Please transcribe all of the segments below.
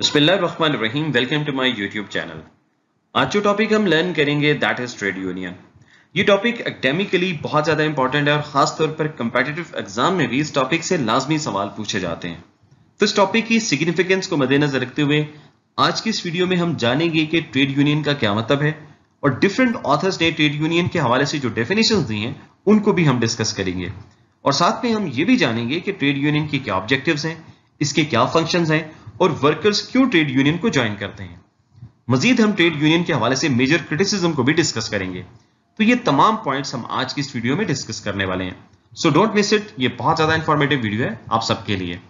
बिस्मिल्लाम welcome to my YouTube channel आज जो topic हम लर्न करेंगे दैट इज ट्रेड यूनियन ये टॉपिक एकेडमिकली बहुत ज़्यादा इंपॉर्टेंट है और ख़ास तौर पर कंपेटिटिव एग्जाम में भी इस टॉपिक से लाजमी सवाल पूछे जाते हैं तो इस टॉपिक की सिग्निफिकेंस को मद्देनजर रखते हुए आज की इस वीडियो में हम जानेंगे कि ट्रेड यूनियन का क्या मतलब है और डिफरेंट ऑथर्स ने ट्रेड यूनियन के हवाले से जो डेफिनेशन दी हैं उनको भी हम डिस्कस करेंगे और साथ में हम ये भी जानेंगे कि ट्रेड यूनियन के क्या ऑब्जेक्टिव्स हैं इसके क्या फंक्शन हैं और वर्कर्स क्यों ट्रेड यूनियन को ज्वाइन करते हैं मजीद हम ट्रेड यूनियन के हवाले से मेजर क्रिटिसिज्म को भी डिस्कस करेंगे तो ये तमाम पॉइंट्स हम आज की इस वीडियो में डिस्कस करने वाले हैं सो डोंट मिस इट ये बहुत ज़्यादा इंफॉर्मेटिव वीडियो है आप सबके लिए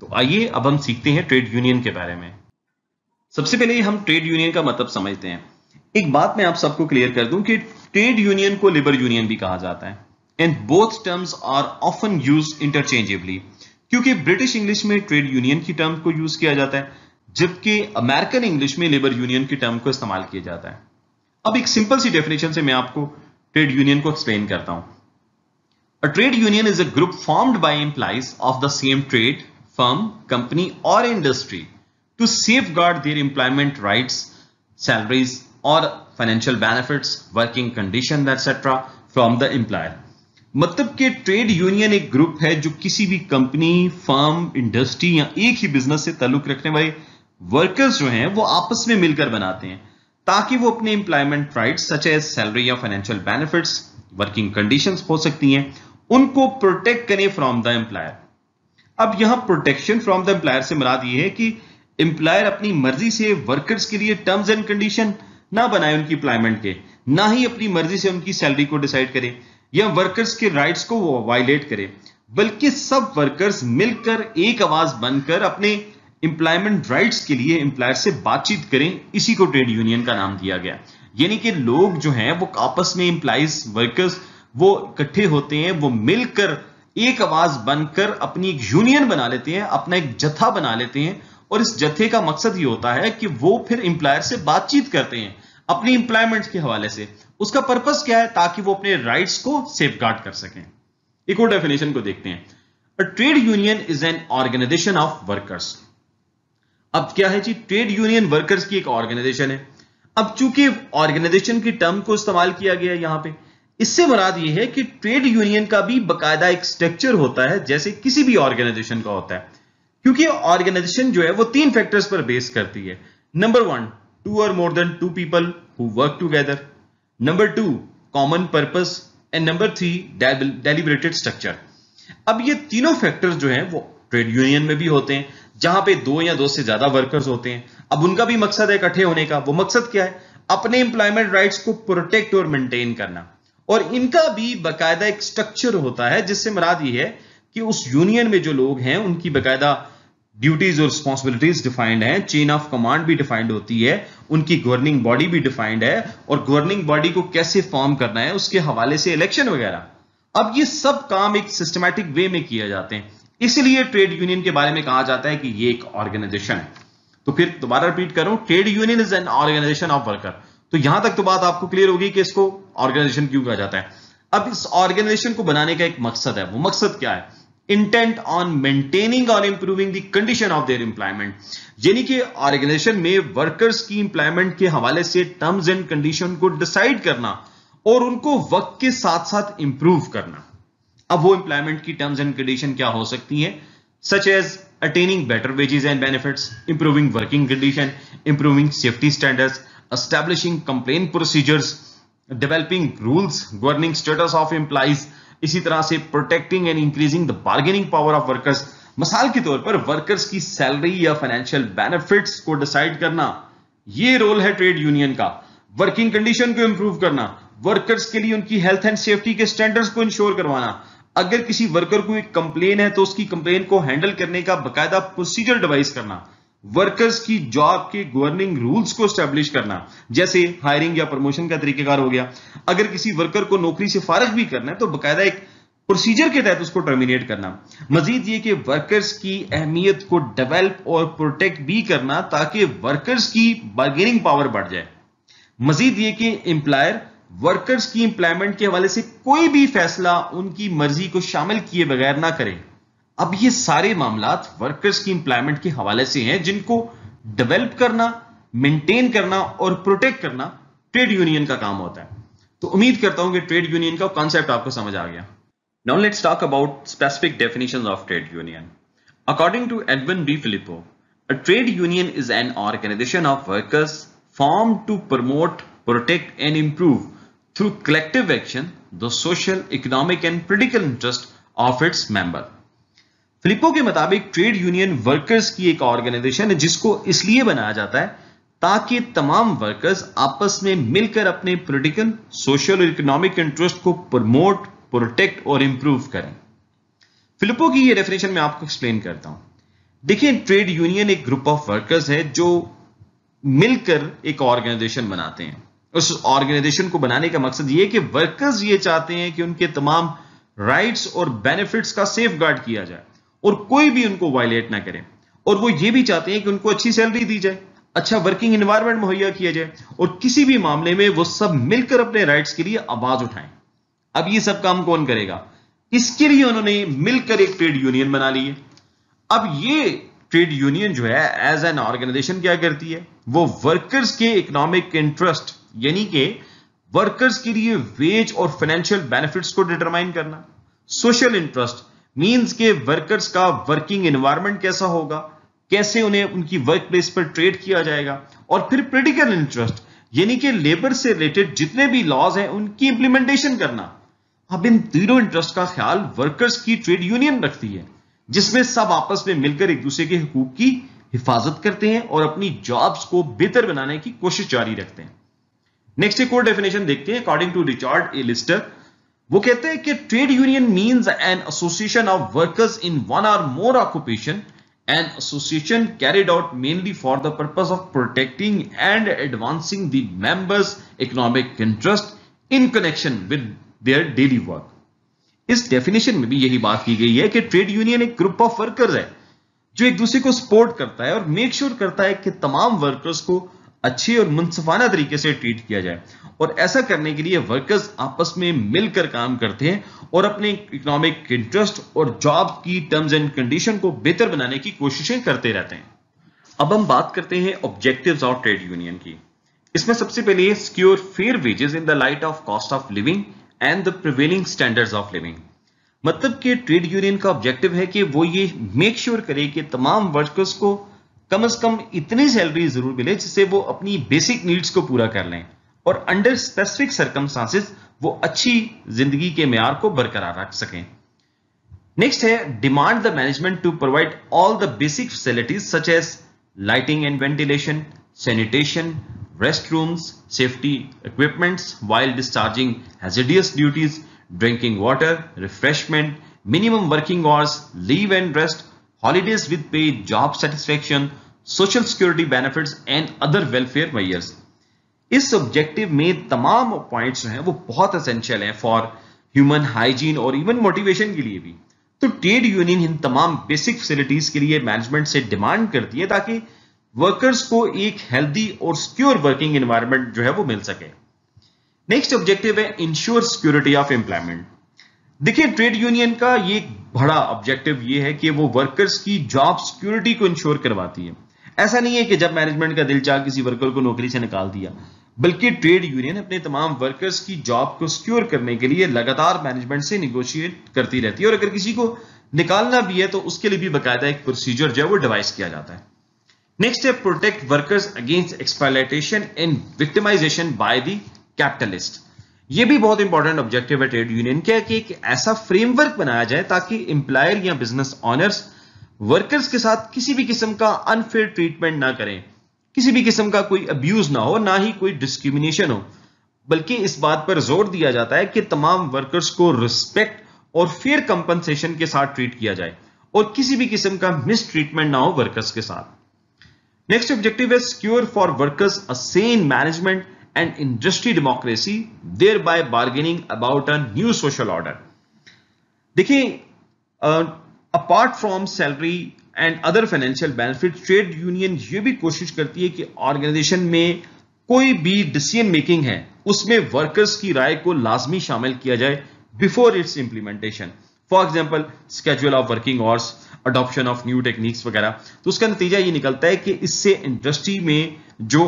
तो आइए अब हम सीखते हैं ट्रेड यूनियन के बारे में सबसे पहले हम ट्रेड यूनियन का मतलब समझते हैं एक बात मैं आप सबको क्लियर कर दूं कि ट्रेड यूनियन को लेबर यूनियन भी कहा जाता है and both terms are often use interchangeably क्योंकि ब्रिटिश इंग्लिश में ट्रेड यूनियन की टर्म को यूज किया जाता है जबकि अमेरिकन इंग्लिश में लेबर यूनियन की टर्म को इस्तेमाल किया जाता है अब एक सिंपल सी डेफिनेशन से मैं आपको ट्रेड यूनियन को एक्सप्लेन करता हूं a trade union is a group formed by employees of the same trade firm company और industry to safeguard their employment right salaries और financial benefit working condition etcetera from the employer मतलब कि trade union एक group है जो किसी भी company farm industry या एक ही बिजनेस से ताल्लुक रखने वाले वर्कर्स जो हैं वो आपस में मिलकर बनाते हैं ताकि वो अपने employment right such as salary या फाइनेंशियल बेनिफिट्स वर्किंग कंडीशंस हो सकती हैं उनको प्रोटेक्ट करें फ्रॉम द एम्प्लायर अब यहां प्रोटेक्शन फ्रॉम द एम्प्लायर से मराद ये है कि एम्प्लायर अपनी मर्जी से वर्कर्स के लिए टर्म्स एंड कंडीशन ना बनाए उनकी इंप्लायमेंट के ना ही अपनी मर्जी से उनकी सैलरी को डिसाइड करें या वर्कर्स के राइट्स को वो वायलेट करे बल्कि सब वर्कर्स मिलकर एक आवाज बनकर अपने इंप्लायमेंट राइट्स के लिए इंप्लायर से बातचीत करें इसी को ट्रेड यूनियन का नाम दिया गया यानी कि लोग जो हैं वो आपस में इंप्लाइज वर्कर्स वो इकट्ठे होते हैं वो मिलकर एक आवाज बनकर अपनी एक यूनियन बना लेते हैं अपना एक जत्था बना लेते हैं और इस जत्थे का मकसद ये होता है कि वो फिर इंप्लायर से बातचीत करते हैं अपनी इंप्लायमेंट के हवाले से उसका पर्पस क्या है ताकि वो अपने राइट्स को सेफ कर सकें एक और डेफिनेशन को देखते हैं trade union is an organisation of workers अब क्या है जी ट्रेड यूनियन वर्कर्स की एक ऑर्गेनाइजेशन है अब चूंकि ऑर्गेनाइजेशन की टर्म को इस्तेमाल किया गया यहां पे इससे मुराद ये है कि ट्रेड यूनियन का भी बकायदा एक स्ट्रक्चर होता है जैसे किसी भी ऑर्गेनाइजेशन का होता है क्योंकि ऑर्गेनाइजेशन जो है वो तीन फैक्टर्स पर बेस करती है नंबर वन टू और more than two people who work together number two common purpose and number three deliberated structure अब ये तीनों फैक्टर्स जो हैं वो ट्रेड यूनियन में भी होते हैं जहां पे दो या दो से ज्यादा वर्कर्स होते हैं अब उनका भी मकसद है इकट्ठे होने का वो मकसद क्या है अपने इंप्लॉयमेंट राइट्स को प्रोटेक्ट और मेंटेन करना और इनका भी बकायदा एक स्ट्रक्चर होता है जिससे मराद ये है कि उस यूनियन में जो लोग हैं उनकी बकायदा ड्यूटीज और रिस्पॉन्सिबिलिटीज डिफाइंड हैं चेन ऑफ कमांड भी डिफाइंड होती है उनकी गवर्निंग बॉडी भी डिफाइंड है और गवर्निंग बॉडी को कैसे फॉर्म करना है उसके हवाले से इलेक्शन वगैरह अब ये सब काम एक सिस्टमैटिक वे में किए जाते हैं इसलिए ट्रेड यूनियन के बारे में कहा जाता है कि ये एक ऑर्गेनाइजेशन है तो फिर दोबारा रिपीट करूं trade union is an organisation of worker तो यहां तक तो बात आपको क्लियर होगी कि इसको ऑर्गेनाइजेशन क्यों कहा जाता है अब इस ऑर्गेनाइजेशन को बनाने का एक मकसद है वो मकसद क्या है intent on maintaining or improving the condition of their employment yani ki organization mein workers ki employment ke hawale se terms and condition ko decide karna aur unko वक्त ke sath sath improve karna ab wo employment ki terms and condition kya ho sakti hai such as attaining better wages and benefits, improving working condition, improving safety standards, establishing complaint procedures, developing rules governing status of employees, इसी तरह से protecting and increasing the bargaining power of workers मिसाल के तौर पर workers की salary या financial benefits को डिसाइड करना ये रोल है ट्रेड यूनियन का वर्किंग कंडीशन को इंप्रूव करना वर्कर्स के लिए उनकी हेल्थ एंड सेफ्टी के स्टैंडर्ड्स को इंश्योर करवाना अगर किसी वर्कर को एक कंप्लेन है तो उसकी कंप्लेन को हैंडल करने का बकायदा प्रोसीजर डिवाइस करना वर्कर्स की जॉब के गवर्निंग रूल्स को स्टैब्लिश करना जैसे हायरिंग या प्रमोशन का तरीकेकार हो गया अगर किसी वर्कर को नौकरी से फारग भी करना है तो बकायदा एक प्रोसीजर के तहत उसको टर्मिनेट करना मजीद ये कि वर्कर्स की अहमियत को डेवलप और प्रोटेक्ट भी करना ताकि वर्कर्स की बार्गेनिंग पावर बढ़ जाए मजीद ये कि एम्प्लायर वर्कर्स की एम्प्लॉयमेंट के हवाले से कोई भी फैसला उनकी मर्जी को शामिल किए बगैर ना करें अब ये सारे मामला वर्कर्स की इंप्लायमेंट के हवाले से हैं जिनको डेवलप करना मेंटेन करना और प्रोटेक्ट करना ट्रेड यूनियन का काम होता है तो उम्मीद करता हूं कि ट्रेड यूनियन का कॉन्सेप्ट आपको समझ आ गया now let's talk about specific definition of trade union according to Edwin B Flippo a trade union is an organisation of workers form to promote protect and improve through collective action the social economic and political interest of its member Flippo के मुताबिक trade union workers की एक organisation है जिसको इसलिए बनाया जाता है ताकि तमाम वर्कर्स आपस में मिलकर अपने पोलिटिकल सोशल और इकोनॉमिक इंटरेस्ट को प्रमोट प्रोटेक्ट और इंप्रूव करें फिलिपो की ये डेफिनेशन मैं आपको एक्सप्लेन करता हूं देखिए ट्रेड यूनियन एक ग्रुप ऑफ वर्कर्स है जो मिलकर एक ऑर्गेनाइजेशन बनाते हैं उस ऑर्गेनाइजेशन को बनाने का मकसद ये कि वर्कर्स ये चाहते हैं कि उनके तमाम राइट्स और बेनिफिट्स का सेफ गार्ड किया जाए और कोई भी उनको वायलेट ना करे और वो ये भी चाहते हैं कि उनको अच्छी सैलरी दी जाए अच्छा वर्किंग इन्वायरमेंट मुहैया किया जाए और किसी भी मामले में वो सब मिलकर अपने राइट्स के लिए आवाज उठाएं अब ये सब काम कौन करेगा इसके लिए उन्होंने मिलकर एक ट्रेड यूनियन बना ली है अब ये ट्रेड यूनियन जो है एज एन ऑर्गेनाइजेशन क्या करती है वो वर्कर्स के इकोनॉमिक इंटरेस्ट यानी कि वर्कर्स के लिए वेज और फाइनेंशियल बेनिफिट्स को डिटरमाइन करना सोशल इंटरेस्ट मींस के वर्कर्स का वर्किंग एनवायरनमेंट कैसा होगा कैसे उन्हें उनकी वर्क प्लेस पर ट्रेड किया जाएगा और फिर पोलिटिकल इंटरेस्ट यानी कि लेबर से रिलेटेड जितने भी लॉज हैं उनकी इंप्लीमेंटेशन करना अब इन तीनों इंटरेस्ट का ख्याल वर्कर्स की ट्रेड यूनियन रखती है जिसमें सब आपस में मिलकर एक दूसरे के हकूक की हिफाजत करते हैं और अपनी जॉब्स को बेहतर बनाने की कोशिश जारी रखते हैं नेक्स्ट एक और डेफिनेशन देखते हैं according to Richard A Lister वो कहते हैं कि trade union means an association of workers in one or more occupation an association carried out mainly for the purpose of protecting and advancing the members economic interest in connection with their daily work इस definition में भी यही बात की गई है कि trade union एक ग्रुप ऑफ वर्कर्स है जो एक दूसरे को सपोर्ट करता है और मेक श्योर sure करता है कि तमाम वर्कर्स को अच्छे और मुनसफाना तरीके से ट्रीट किया जाए और ऐसा करने के लिए वर्कर्स आपस में मिलकर काम करते हैं और अपने इकोनॉमिक इंटरेस्ट और जॉब की टर्म्स एंड कंडीशन को बेहतर बनाने की कोशिशें करते रहते हैं अब हम बात करते हैं ऑब्जेक्टिव्स ऑफ ट्रेड यूनियन की इसमें सबसे पहले secure fair wages in the light of cost of living and the prevailing standard of living मतलब कि ट्रेड यूनियन का ऑब्जेक्टिव है कि वो ये मेक श्योर sure करे कि तमाम वर्कर्स को कम से कम इतनी सैलरी जरूर मिले जिससे वो अपनी बेसिक नीड्स को पूरा कर लें और अंडर स्पेसिफिक सरकम वो अच्छी जिंदगी के मैार को बरकरार रख सकें नेक्स्ट है demand the management to provide all the basic facilities such as lighting and ventilation sanitation rest rooms safety equipments while discharging hazardous duties drinking water refreshment minimum working hours leave and rest holidays with pay, job satisfaction, social security benefits and other welfare measures. इस objective में तमाम points जो हैं वो बहुत essential हैं for human hygiene और even motivation के लिए भी तो ट्रेड यूनियन इन तमाम बेसिक फैसिलिटीज के लिए मैनेजमेंट से डिमांड करती है ताकि वर्कर्स को एक हेल्दी और सिक्योर वर्किंग एनवायरनमेंट जो है वो मिल सके नेक्स्ट ऑब्जेक्टिव है इंश्योर सिक्योरिटी ऑफ एम्प्लॉयमेंट देखिए ट्रेड यूनियन का ये बड़ा ऑब्जेक्टिव ये है कि वो वर्कर्स की जॉब सिक्योरिटी को इंश्योर करवाती है ऐसा नहीं है कि जब मैनेजमेंट का दिल चाह किसी वर्कर को नौकरी से निकाल दिया बल्कि ट्रेड यूनियन अपने तमाम वर्कर्स की जॉब को सिक्योर करने के लिए लगातार मैनेजमेंट से निगोशिएट करती रहती है और अगर किसी को निकालना भी है तो उसके लिए भी बाकायदा एक प्रोसीजर जो है वो डिवाइस किया जाता है नेक्स्ट है protect workers against exploitation and victimisation by the capitalist ये भी बहुत इंपॉर्टेंट ऑब्जेक्टिव है ट्रेड यूनियन क्या कि एक ऐसा फ्रेमवर्क बनाया जाए ताकि इंप्लायर या बिजनेस ऑनर्स वर्कर्स के साथ किसी भी किस्म का अनफेयर ट्रीटमेंट ना करें किसी भी किस्म का कोई अब्यूज ना हो ना ही कोई डिस्क्रिमिनेशन हो बल्कि इस बात पर जोर दिया जाता है कि तमाम वर्कर्स को रिस्पेक्ट और फेयर कंपनसेशन के साथ ट्रीट किया जाए और किसी भी किस्म का मिस ट्रीटमेंट ना हो वर्कर्स के साथ नेक्स्ट ऑब्जेक्टिव है secure for workers a say in management and industry democracy, thereby bargaining about a new social order. देखिए apart from salary and other financial benefit trade union ये भी कोशिश करती है कि ऑर्गेनाइजेशन में कोई भी डिसीजन मेकिंग है उसमें वर्कर्स की राय को लाजमी शामिल किया जाए before its implementation for example schedule of working hours adoption of new techniques वगैरह तो उसका नतीजा ये निकलता है कि इससे इंडस्ट्री में जो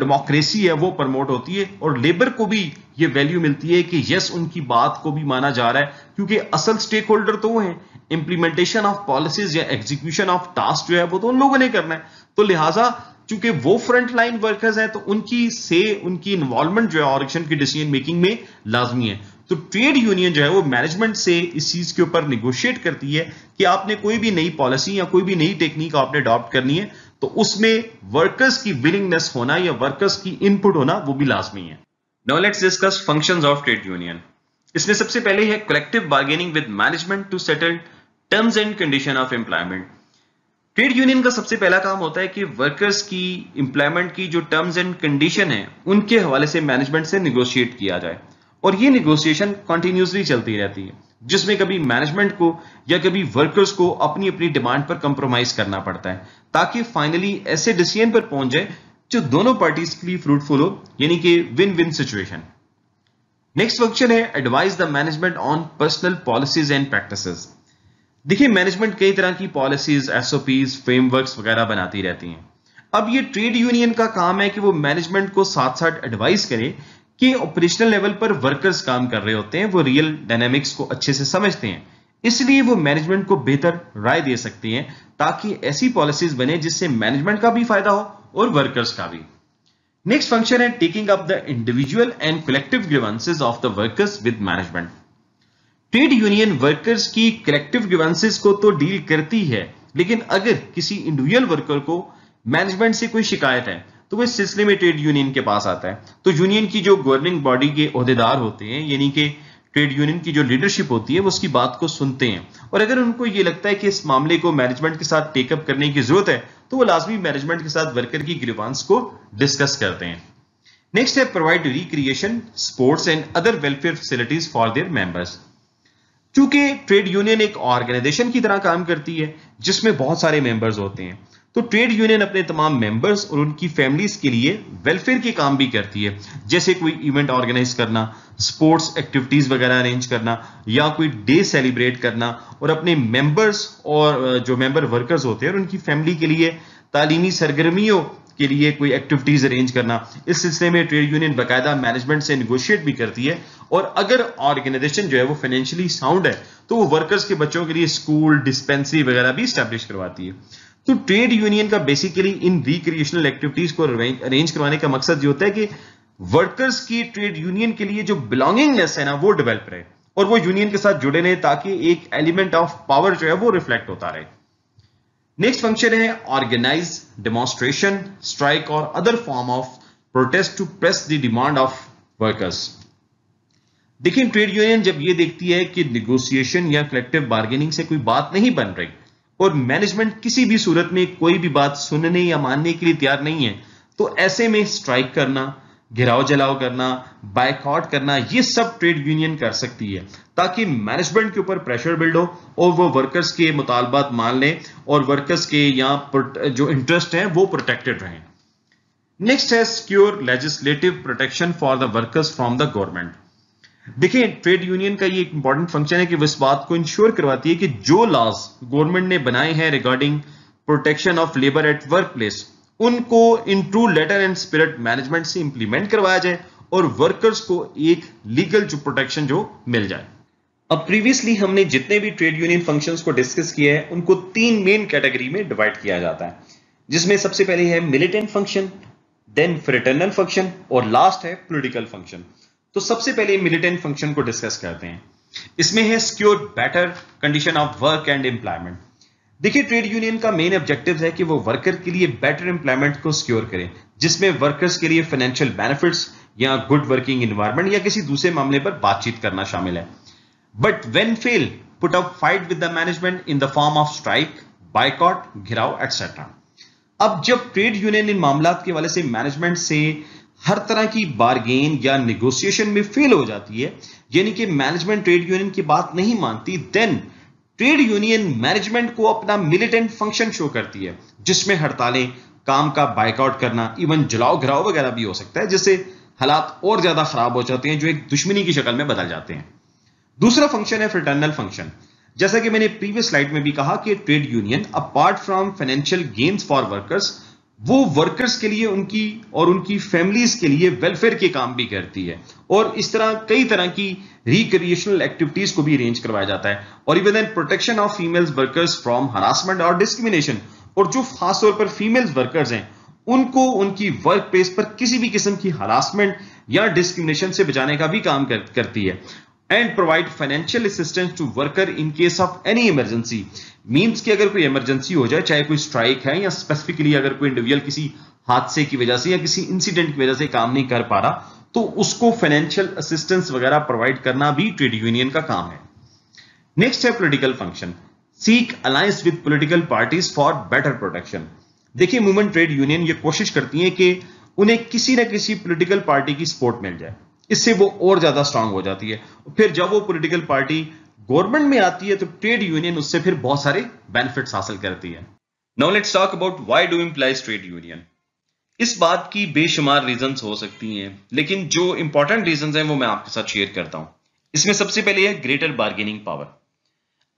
डेमोक्रेसी है वो प्रमोट होती है और लेबर को भी ये वैल्यू मिलती है कि यस उनकी बात को भी माना जा रहा है क्योंकि असल स्टेक होल्डर तो वो है इंप्लीमेंटेशन ऑफ पॉलिसीज या एग्जीक्यूशन ऑफ टास्क जो है वो तो उन लोगों ने करना है तो लिहाजा चूंकि वो फ्रंट लाइन वर्कर्स हैं तो उनकी से उनकी इन्वॉल्वमेंट जो है ऑरिक्शन की डिसीजन मेकिंग में लाजमी है तो ट्रेड यूनियन जो है वो मैनेजमेंट से इस चीज के ऊपर निगोशिएट करती है कि आपने कोई भी नई पॉलिसी या कोई भी नई टेक्निक आपने अडॉप्ट करनी है तो उसमें वर्कर्स की विलिंगनेस होना या वर्कर्स की इनपुट होना वो भी लाजमी है now let's discuss functions of trade union इसमें सबसे पहले है collective bargaining with management to settle terms and condition of employment trade union का सबसे पहला काम होता है कि वर्कर्स की एम्प्लॉयमेंट की जो टर्म्स एंड कंडीशन है उनके हवाले से मैनेजमेंट से निगोशिएट किया जाए और ये निगोसिएशन कंटिन्यूसली चलती रहती है जिसमें कभी मैनेजमेंट को या कभी वर्कर्स को अपनी अपनी डिमांड पर कंप्रोमाइज करना पड़ता है ताकि फाइनली ऐसे डिसीजन पर पहुंच जाए जो दोनों पार्टीज के लिए फ्रूटफुल हो यानी कि win win situation next function है advice the management on personal policies and practice देखिए मैनेजमेंट कई तरह की पॉलिसीज एसओपीज फ्रेमवर्क्स वगैरह बनाती रहती हैं अब ये ट्रेड यूनियन का काम है कि वो मैनेजमेंट को साथ साथ एडवाइस करे कि ऑपरेशनल लेवल पर वर्कर्स काम कर रहे होते हैं वो रियल डायनेमिक्स को अच्छे से समझते हैं इसलिए वो मैनेजमेंट को बेहतर राय दे सकती हैं ताकि ऐसी पॉलिसीज बने जिससे मैनेजमेंट का भी फायदा हो और वर्कर्स का भी नेक्स्ट फंक्शन है taking up the individual and collective grievances of the workers with management trade union workers की कलेक्टिव ग्रीवेंसेज को तो डील करती है लेकिन अगर किसी इंडिविजुअल वर्कर को मैनेजमेंट से कोई शिकायत है तो वह में ट्रेड यूनियन के पास आता है तो यूनियन की जो गवर्निंग बॉडी के अहदेदार होते हैं यानी कि ट्रेड यूनियन की जो लीडरशिप होती है वो उसकी बात को सुनते हैं और अगर उनको ये लगता है कि इस मामले को मैनेजमेंट के साथ टेकअप करने की जरूरत है तो वो लाजमी मैनेजमेंट के साथ वर्कर की ग्रीवांस को डिस्कस करते हैं नेक्स्ट है provide recreation sports and other welfare facilities for their members चूंकि ट्रेड यूनियन एक ऑर्गेनाइजेशन की तरह काम करती है जिसमें बहुत सारे मेंबर्स होते हैं तो ट्रेड यूनियन अपने तमाम मेंबर्स और उनकी फैमिलीज के लिए वेलफेयर के काम भी करती है जैसे कोई इवेंट ऑर्गेनाइज करना स्पोर्ट्स एक्टिविटीज वगैरह अरेंज करना या कोई डे सेलिब्रेट करना और अपने मेंबर्स और जो मेंबर वर्कर्स होते हैं और उनकी फैमिली के लिए तालीमी सरगर्मियों के लिए कोई एक्टिविटीज अरेंज करना इस सिलसिले में ट्रेड यूनियन बाकायदा मैनेजमेंट से निगोशिएट भी करती है और अगर ऑर्गेनाइजेशन जो है वो फाइनेंशियली साउंड है तो वो वर्कर्स के बच्चों के लिए स्कूल डिस्पेंसरी वगैरह भी स्टैब्लिश करवाती है तो ट्रेड यूनियन का बेसिकली इन रिक्रिएशनल एक्टिविटीज को अरेंज करवाने का मकसद ये होता है कि वर्कर्स की ट्रेड यूनियन के लिए जो बिलोंगिंगनेस है ना वो डेवलप रहे और वो यूनियन के साथ जुड़े रहे ताकि एक एलिमेंट ऑफ पावर जो है वो रिफ्लेक्ट होता रहे नेक्स्ट फंक्शन है ऑर्गेनाइज डेमोन्स्ट्रेशन स्ट्राइक और other form of protest to press the demand of workers देखिए ट्रेड यूनियन जब ये देखती है कि निगोसिएशन या कलेक्टिव बार्गेनिंग से कोई बात नहीं बन रही और मैनेजमेंट किसी भी सूरत में कोई भी बात सुनने या मानने के लिए तैयार नहीं है तो ऐसे में स्ट्राइक करना घिराव जलाव करना बाइकआउट करना ये सब ट्रेड यूनियन कर सकती है ताकि मैनेजमेंट के ऊपर प्रेशर बिल्ड हो और वो वर्कर्स के मुतालबात मान लें और वर्कर्स के यहाँ जो इंटरेस्ट हैं वो प्रोटेक्टेड रहें नेक्स्ट है secure legislative protection for the workers from the government देखिए ट्रेड यूनियन का ये इंपॉर्टेंट फंक्शन है कि इस बात को इंश्योर करवाती है कि जो लॉज गवर्नमेंट ने बनाए हैं regarding protection of labour at work place उनको in true letter and spirit management से इंप्लीमेंट करवाया जाए और वर्कर्स को एक लीगल जो प्रोटेक्शन जो मिल जाए अब प्रीवियसली हमने जितने भी ट्रेड यूनियन फंक्शंस को डिस्कस किया है उनको तीन मेन कैटेगरी में डिवाइड किया जाता है जिसमें सबसे पहले है militant function then fraternal function और लास्ट है पोलिटिकल फंक्शन तो सबसे पहले मिलिटेंट फंक्शन को डिस्कस करते हैं इसमें है secure better condition of work and employment देखिए ट्रेड यूनियन का मेन ऑब्जेक्टिव है कि वो वर्कर के लिए बेटर एम्प्लॉयमेंट को सिक्योर करें जिसमें वर्कर्स के लिए फाइनेंशियल बेनिफिट्स या गुड वर्किंग इन्वायरमेंट या किसी दूसरे मामले पर बातचीत करना शामिल है but when fail put up fight with the management in the form of strike boycott gherao et cetera अब जब ट्रेड यूनियन इन मामला के वाले से मैनेजमेंट से हर तरह की बारगेन या निगोसिएशन में फेल हो जाती है यानी कि मैनेजमेंट ट्रेड यूनियन की बात नहीं मानती देन ट्रेड यूनियन मैनेजमेंट को अपना मिलिटेंट फंक्शन शो करती है जिसमें हड़तालें काम का बाइकआउट करना इवन जलाओ घराव वगैरह भी हो सकता है जिससे हालात और ज्यादा खराब हो जाते हैं जो एक दुश्मनी की शक्ल में बदल जाते हैं दूसरा फंक्शन है फ्रिटर्नल फंक्शन जैसा कि मैंने प्रीवियस स्लाइड में भी कहा कि trade union apart from financial gains for workers वो वर्कर्स के लिए उनकी और उनकी फैमिलीज के लिए वेलफेयर के काम भी करती है और इस तरह कई तरह की रिक्रिएशनल एक्टिविटीज को भी अरेंज करवाया जाता है और even then protection of females workers from harassment और डिस्क्रिमिनेशन और जो खासतौर पर फीमेल्स वर्कर्स हैं उनको उनकी वर्क प्लेस पर किसी भी किस्म की हरासमेंट या डिस्क्रिमिनेशन से बचाने का भी काम कर, करती है and provide financial assistance to worker in case of any emergency means कि अगर कोई इमरजेंसी हो जाए चाहे कोई स्ट्राइक है या स्पेसिफिकली अगर कोई इंडिविजुअल किसी हादसे की वजह से या किसी इंसिडेंट की वजह से काम नहीं कर पा रहा तो उसको फाइनेंशियल असिस्टेंस वगैरह प्रोवाइड करना भी ट्रेड यूनियन का काम है नेक्स्ट है political function seek alliance with political parties for better protection देखिए वुमेन ट्रेड यूनियन ये कोशिश करती है कि उन्हें किसी ना किसी पोलिटिकल पार्टी की सपोर्ट मिल जाए इससे वो और ज्यादा स्ट्रांग हो जाती है फिर जब वो पोलिटिकल पार्टी गवर्नमेंट में आती है तो ट्रेड यूनियन उससे फिर बहुत सारे बेनिफिट्स हासिल करती है now let's talk about why do employees trade union इस बात की बेशुमार रीजंस हो सकती हैं लेकिन जो इंपॉर्टेंट रीजंस हैं वो मैं आपके साथ शेयर करता हूं इसमें सबसे पहले है ग्रेटर बार्गेनिंग पावर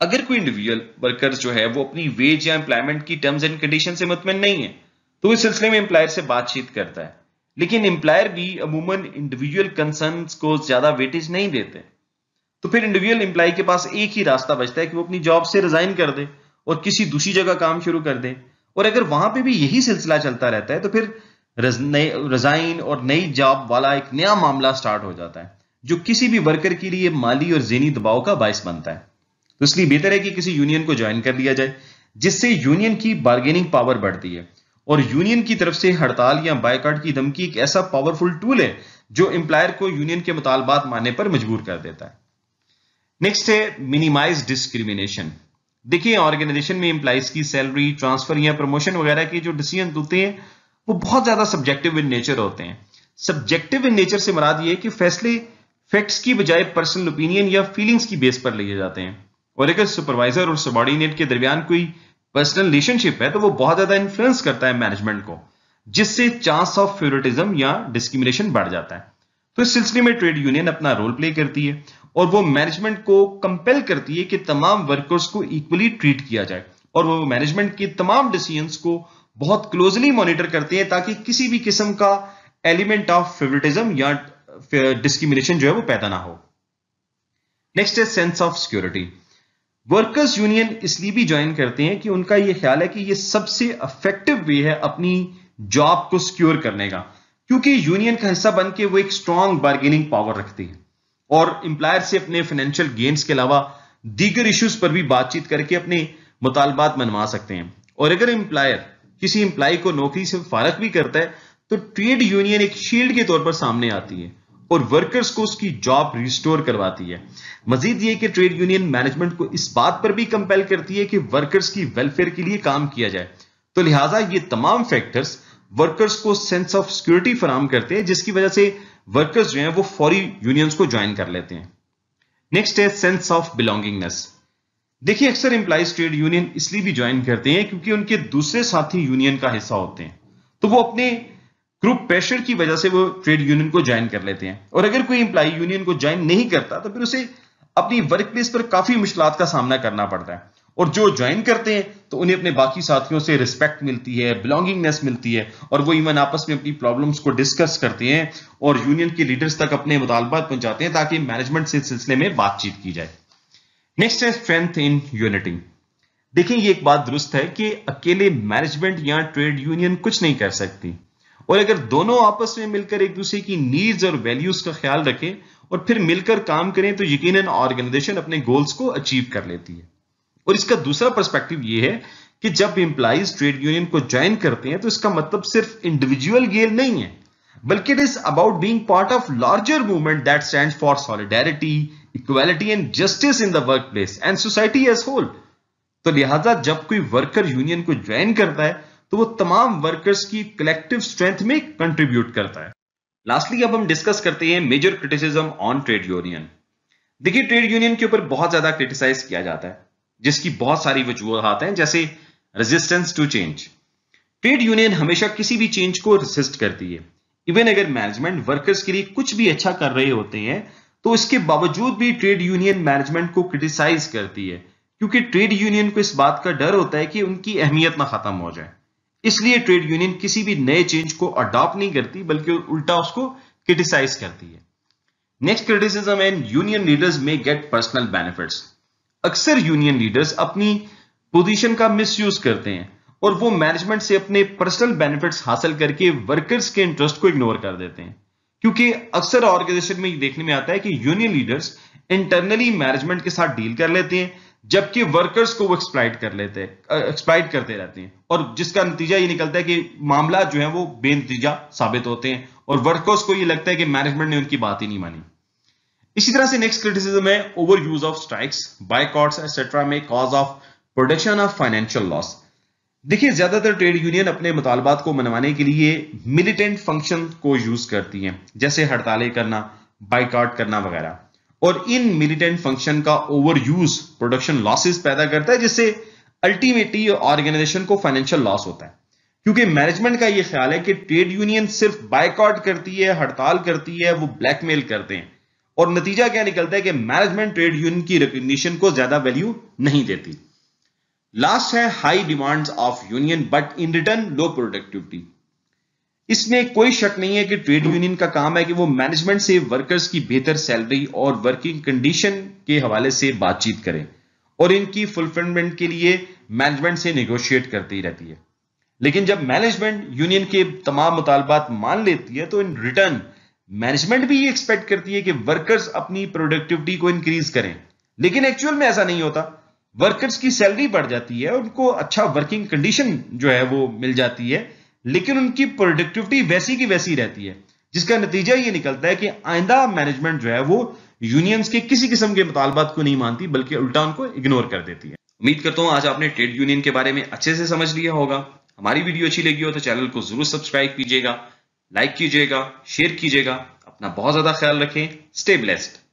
अगर कोई इंडिविजुअल वर्कर्स जो है वो अपनी वेज या एम्प्लॉयमेंट की टर्म्स एंड कंडीशन से मुतमिन नहीं है तो इस सिलसिले में एम्प्लायर से बातचीत करता है लेकिन एम्प्लायर भी अमूमन इंडिविजुअल कंसर्न को ज्यादा वेटेज नहीं देते तो फिर इंडिविजुअल इंप्लाई के पास एक ही रास्ता बचता है कि वो अपनी जॉब से रिजाइन कर दे और किसी दूसरी जगह काम शुरू कर दे और अगर वहां पे भी यही सिलसिला चलता रहता है तो फिर रिजाइन और नई जॉब वाला एक नया मामला स्टार्ट हो जाता है जो किसी भी वर्कर के लिए माली और जेनी दबाव का बायस बनता है तो इसलिए बेहतर है कि किसी यूनियन को ज्वाइन कर लिया जाए जिससे यूनियन की बार्गेनिंग पावर बढ़ती है और यूनियन की तरफ से हड़ताल या बायकाट की धमकी एक ऐसा पावरफुल टूल है जो एम्प्लायर को यूनियन के मुतालबात मानने पर मजबूर कर देता है नेक्स्ट है मिनिमाइज डिस्क्रिमिनेशन देखिए ऑर्गेनाइजेशन में इंप्लाइज की सैलरी ट्रांसफर या प्रमोशन वगैरह के जो डिसीजन होते हैं वो बहुत ज्यादा सब्जेक्टिव इन नेचर होते हैं सब्जेक्टिव इन नेचर से मराद ये कि फैसले फैक्ट्स की बजाय पर्सनल ओपिनियन या फीलिंग्स की बेस पर लिए जाते हैं और अगर सुपरवाइजर और सबॉर्डिनेट के दरमियान कोई पर्सनल रिलेशनशिप है तो वो बहुत ज्यादा इन्फ्लुएंस करता है मैनेजमेंट को जिससे चांस ऑफ फेवरेटिज्म या डिस्क्रिमिनेशन बढ़ जाता है तो इस सिलसिले में ट्रेड यूनियन अपना रोल प्ले करती है और वो मैनेजमेंट को कंपेल करती है कि तमाम वर्कर्स को इक्वली ट्रीट किया जाए और वो मैनेजमेंट के तमाम डिसीजंस को बहुत क्लोजली मॉनिटर करते हैं ताकि किसी भी किस्म का एलिमेंट ऑफ फेवरेटिज्म या डिस्क्रिमिनेशन uh, जो है वो पैदा ना हो नेक्स्ट है sense of security workers union इसलिए भी ज्वाइन करते हैं कि उनका यह ख्याल है कि यह सबसे अफेक्टिव वे है अपनी जॉब को सिक्योर करने का क्योंकि यूनियन का हिस्सा बनकर वो एक स्ट्रांग बार्गेनिंग पावर रखती है और इम्प्लायर से अपने फाइनेंशियल गेन्स के अलावा दीगर इश्यूज पर भी बातचीत करके अपने मुतालबात मनवा सकते हैं और अगर इंप्लायर किसी इंप्लाई को नौकरी से फारक भी करता है तो ट्रेड यूनियन एक शील्ड के तौर पर सामने आती है और वर्कर्स को उसकी जॉब रिस्टोर करवाती है मजीद ये कि ट्रेड यूनियन मैनेजमेंट को इस बात पर भी कंपेल करती है कि वर्कर्स की वेलफेयर के लिए काम किया जाए तो लिहाजा ये तमाम फैक्टर्स वर्कर्स को सेंस ऑफ सिक्योरिटी फराम करते हैं जिसकी वजह से वर्कर्स जो हैं वो फौरी यूनियंस को ज्वाइन कर लेते हैं नेक्स्ट है सेंस ऑफ बिलोंगिंगनेस देखिए अक्सर एम्प्लाइज ट्रेड यूनियन इसलिए भी ज्वाइन करते हैं क्योंकि उनके दूसरे साथी यूनियन का हिस्सा होते हैं तो वो अपने ग्रुप प्रेशर की वजह से वो ट्रेड यूनियन को ज्वाइन कर लेते हैं और अगर कोई इंप्लाई यूनियन को ज्वाइन नहीं करता तो फिर उसे अपनी वर्क प्लेस पर काफी मुश्किल का सामना करना पड़ता है और जो ज्वाइन करते हैं तो उन्हें अपने बाकी साथियों से रिस्पेक्ट मिलती है बिलोंगिंगनेस मिलती है और वो इवन आपस में अपनी प्रॉब्लम्स को डिस्कस करते हैं और यूनियन के लीडर्स तक अपने मुतालबात पहुंचाते हैं ताकि मैनेजमेंट से सिलसिले में बातचीत की जाए नेक्स्ट है स्ट्रेंथ इन यूनिटी देखिए ये एक बात दुरुस्त है कि अकेले मैनेजमेंट या ट्रेड यूनियन कुछ नहीं कर सकती और अगर दोनों आपस में मिलकर एक दूसरे की नीड्स और वैल्यूज का ख्याल रखें और फिर मिलकर काम करें तो यकीनन ऑर्गेनाइजेशन अपने गोल्स को अचीव कर लेती है और इसका दूसरा परस्पेक्टिव ये है कि जब इंप्लाइज ट्रेड यूनियन को ज्वाइन करते हैं तो इसका मतलब सिर्फ इंडिविजुअल गेल नहीं है बल्कि it is about being part of larger movement that stand for solidarity equality and justice in the work place and society as whole तो लिहाजा जब कोई वर्कर यूनियन को ज्वाइन करता है तो वो तमाम वर्कर्स की कलेक्टिव स्ट्रेंथ में कंट्रीब्यूट करता है लास्टली अब हम डिस्कस करते हैं major criticism on trade union देखिए ट्रेड यूनियन के ऊपर बहुत ज्यादा क्रिटिसाइज किया जाता है जिसकी बहुत सारी वजूहत हैं जैसे resistance to change trade union हमेशा किसी भी चेंज को रेजिस्ट करती है इवन अगर मैनेजमेंट वर्कर्स के लिए कुछ भी अच्छा कर रहे होते हैं तो इसके बावजूद भी ट्रेड यूनियन मैनेजमेंट को क्रिटिसाइज करती है क्योंकि ट्रेड यूनियन को इस बात का डर होता है कि उनकी अहमियत ना खत्म हो जाए इसलिए ट्रेड यूनियन किसी भी नए चेंज को अडॉप्ट नहीं करती बल्कि उल्टा उसको क्रिटिसाइज करती है next criticism and union leaders में गेट पर्सनल बेनिफिट्स अक्सर यूनियन लीडर्स अपनी पोजीशन का मिसयूज करते हैं और वो मैनेजमेंट से अपने पर्सनल बेनिफिट्स हासिल करके वर्कर्स के इंटरेस्ट को इग्नोर कर देते हैं क्योंकि अक्सर ऑर्गेनाइजेशन में देखने में आता है कि यूनियन लीडर्स इंटरनली मैनेजमेंट के साथ डील कर लेते हैं जबकि वर्कर्स को वो एक्सप्लाइट कर लेते हैं एक्सप्लाइट करते रहते हैं और जिसका नतीजा ये निकलता है कि मामला जो है वो बेनतीजा साबित होते हैं और वर्कर्स को ये लगता है कि मैनेजमेंट ने उनकी बात ही नहीं मानी इसी तरह से नेक्स्ट क्रिटिसिज्म है over use of strikes boycott et cetera में cause of production of financial loss देखिए ज्यादातर ट्रेड यूनियन अपने मुतालबात को मनवाने के लिए मिलिटेंट फंक्शन को यूज करती हैं जैसे हड़तालें करना बाइकआउट करना वगैरह और इन मिलिटेंट फंक्शन का ओवर यूज प्रोडक्शन लॉसेस पैदा करता है जिससे अल्टीमेटली ऑर्गेनाइजेशन को फाइनेंशियल लॉस होता है क्योंकि मैनेजमेंट का यह ख्याल है कि ट्रेड यूनियन सिर्फ बाइकआउट करती है हड़ताल करती है वो ब्लैकमेल करते हैं और नतीजा क्या निकलता है कि मैनेजमेंट ट्रेड यूनियन की रिकग्निशन को ज्यादा वैल्यू नहीं देती लास्ट है high demands of union but in return low productivity इसमें कोई शक नहीं है कि ट्रेड यूनियन का काम है कि वो मैनेजमेंट से वर्कर्स की बेहतर सैलरी और वर्किंग कंडीशन के हवाले से बातचीत करें और इनकी फुलफिलमेंट के लिए मैनेजमेंट से निगोशिएट करती रहती है लेकिन जब मैनेजमेंट यूनियन के तमाम मुतालबात मान लेती है तो इन रिटर्न मैनेजमेंट भी ये एक्सपेक्ट करती है कि वर्कर्स अपनी प्रोडक्टिविटी को इंक्रीज करें लेकिन एक्चुअल में ऐसा नहीं होता वर्कर्स की सैलरी बढ़ जाती है उनको अच्छा वर्किंग कंडीशन जो है वो मिल जाती है लेकिन उनकी प्रोडक्टिविटी वैसी की वैसी रहती है जिसका नतीजा ये निकलता है कि आइंदा मैनेजमेंट जो है वो यूनियंस के किसी किस्म के मुतालबात को नहीं मानती बल्कि उल्टा उनको इग्नोर कर देती है उम्मीद करता हूँ आज आपने ट्रेड यूनियन के बारे में अच्छे से समझ लिया होगा हमारी वीडियो अच्छी लगी हो तो चैनल को जरूर सब्सक्राइब कीजिएगा लाइक कीजिएगा शेयर कीजिएगा अपना बहुत ज़्यादा ख्याल रखें स्टे ब्लेस्ड